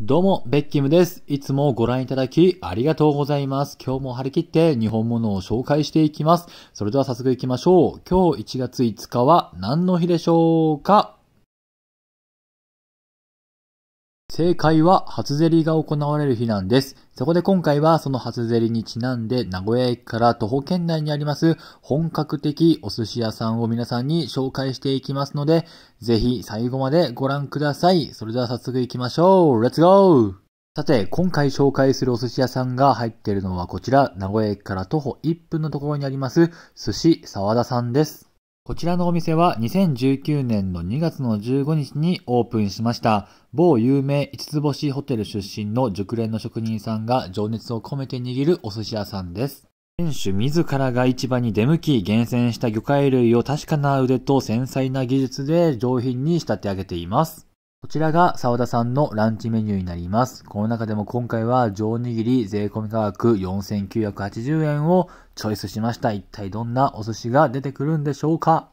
どうも、ベッキムです。いつもご覧いただきありがとうございます。今日も張り切って日本物を紹介していきます。それでは早速行きましょう。今日1月5日は何の日でしょうか正解は初競りが行われる日なんです。そこで今回はその初競りにちなんで名古屋駅から徒歩圏内にあります本格的お寿司屋さんを皆さんに紹介していきますので、ぜひ最後までご覧ください。それでは早速行きましょう。レッツゴーさて、今回紹介するお寿司屋さんが入っているのはこちら、名古屋駅から徒歩1分のところにあります、寿司沢田さんです。こちらのお店は2019年の2月の15日にオープンしました。某有名5つ星ホテル出身の熟練の職人さんが情熱を込めて握るお寿司屋さんです。店主自らが市場に出向き、厳選した魚介類を確かな腕と繊細な技術で上品に仕立て上げています。こちらが沢田さんのランチメニューになります。この中でも今回は上おにぎり税込み価格4980円をチョイスしました。一体どんなお寿司が出てくるんでしょうか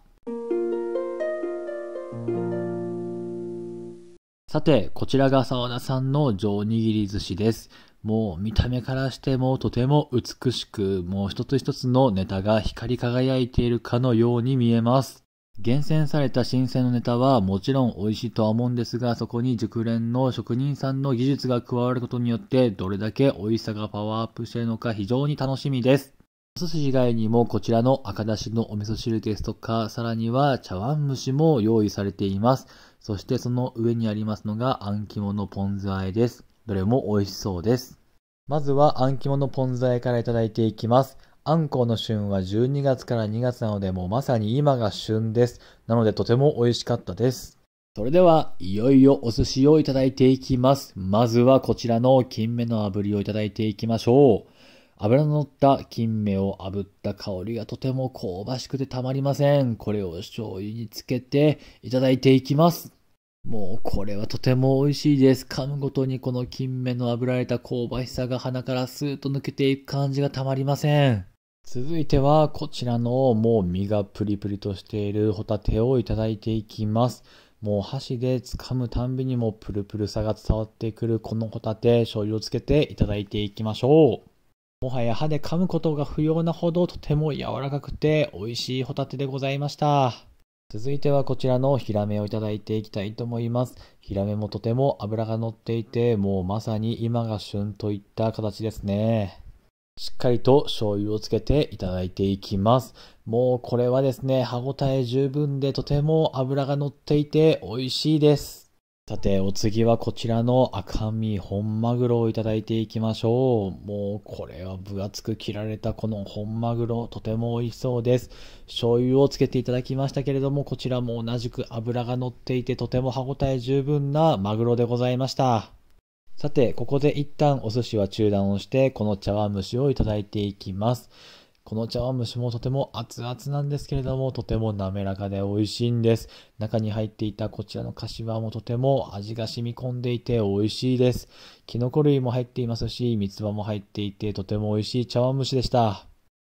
さて、こちらが沢田さんの上おにぎり寿司です。もう見た目からしてもとても美しく、もう一つ一つのネタが光り輝いているかのように見えます。厳選された新鮮のネタはもちろん美味しいとは思うんですが、そこに熟練の職人さんの技術が加わることによって、どれだけ美味しさがパワーアップしているのか非常に楽しみです。お寿司以外にもこちらの赤だしのお味噌汁ですとか、さらには茶碗蒸しも用意されています。そしてその上にありますのがあん肝のポン酢和えです。どれも美味しそうです。まずはあん肝のポン酢和えからいただいていきます。あんこうの旬は12月から2月なので、もうまさに今が旬です。なのでとても美味しかったです。それでは、いよいよお寿司をいただいていきます。まずはこちらの金目の炙りをいただいていきましょう。油の乗った金目を炙った香りがとても香ばしくてたまりません。これを醤油につけていただいていきます。もうこれはとても美味しいです。噛むごとにこの金目の炙られた香ばしさが鼻からスーッと抜けていく感じがたまりません。続いてはこちらのもう身がプリプリとしているホタテをいただいていきます。もう箸で掴むたんびにもプルプルさが伝わってくるこのホタテ、醤油をつけていただいていきましょう。もはや歯で噛むことが不要なほどとても柔らかくて美味しいホタテでございました。続いてはこちらのヒラメをいただいていきたいと思います。ヒラメもとても脂が乗っていて、もうまさに今が旬といった形ですね。しっかりと醤油をつけていただいていきます。もうこれはですね、歯ごたえ十分でとても脂が乗っていて美味しいです。さて、お次はこちらの赤身本マグロをいただいていきましょう。もうこれは分厚く切られたこの本マグロ、とても美味しそうです。醤油をつけていただきましたけれども、こちらも同じく脂が乗っていてとても歯ごたえ十分なマグロでございました。さて、ここで一旦お寿司は中断をして、この茶碗蒸しをいただいていきます。この茶碗蒸しもとても熱々なんですけれども、とても滑らかで美味しいんです。中に入っていたこちらの柏もとても味が染み込んでいて美味しいです。キノコ類も入っていますし、三つ葉も入っていてとても美味しい茶碗蒸しでした。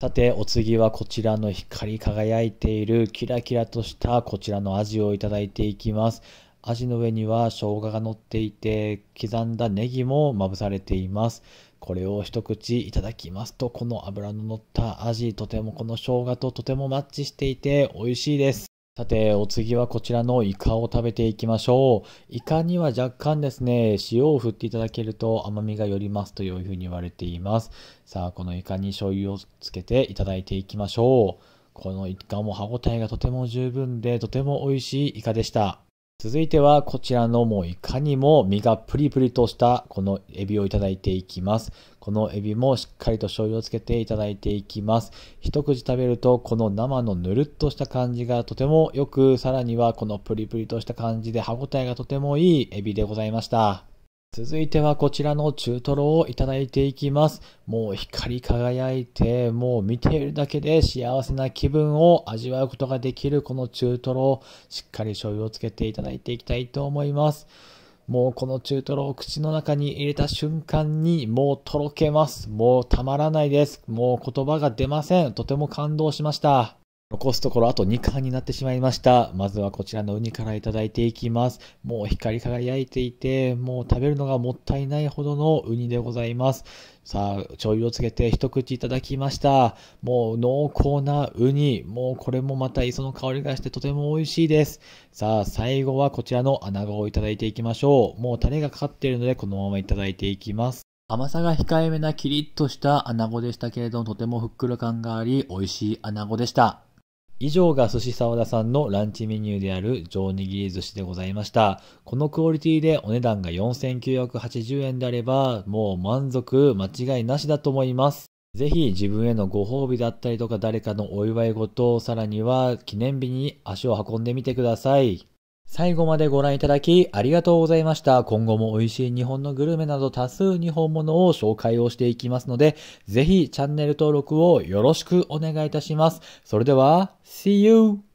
さて、お次はこちらの光り輝いているキラキラとしたこちらのアジをいただいていきます。アジの上には生姜が乗っていて、刻んだネギもまぶされています。これを一口いただきますと、この脂の乗ったアジ、とてもこの生姜ととてもマッチしていて美味しいです。さて、お次はこちらのイカを食べていきましょう。イカには若干ですね、塩を振っていただけると甘みがよりますというふうに言われています。さあ、このイカに醤油をつけていただいていきましょう。このイカも歯ごたえがとても十分で、とても美味しいイカでした。続いてはこちらのもういかにも身がプリプリとしたこのエビをいただいていきます。このエビもしっかりと醤油をつけていただいていきます。一口食べるとこの生のぬるっとした感じがとてもよく、さらにはこのプリプリとした感じで歯ごたえがとてもいいエビでございました。続いてはこちらの中トロをいただいていきます。もう光り輝いて、もう見ているだけで幸せな気分を味わうことができるこの中トロをしっかり醤油をつけていただいていきたいと思います。もうこの中トロを口の中に入れた瞬間にもうとろけます。もうたまらないです。もう言葉が出ません。とても感動しました。残すところあと2巻になってしまいました。まずはこちらのウニからいただいていきます。もう光り輝いていて、もう食べるのがもったいないほどのウニでございます。さあ、醤油をつけて一口いただきました。もう濃厚なウニ。もうこれもまた磯の香りがしてとても美味しいです。さあ、最後はこちらの穴子をいただいていきましょう。もうタレがかかっているのでこのままいただいていきます。甘さが控えめなキリッとした穴子でしたけれども、とてもふっくら感があり、美味しい穴子でした。以上が寿司沢田さんのランチメニューである上握り寿司でございました。このクオリティでお値段が4980円であれば、もう満足間違いなしだと思います。ぜひ自分へのご褒美だったりとか誰かのお祝い事、さらには記念日に足を運んでみてください。最後までご覧いただきありがとうございました。今後も美味しい日本のグルメなど多数日本物を紹介をしていきますので、ぜひチャンネル登録をよろしくお願いいたします。それでは、See you!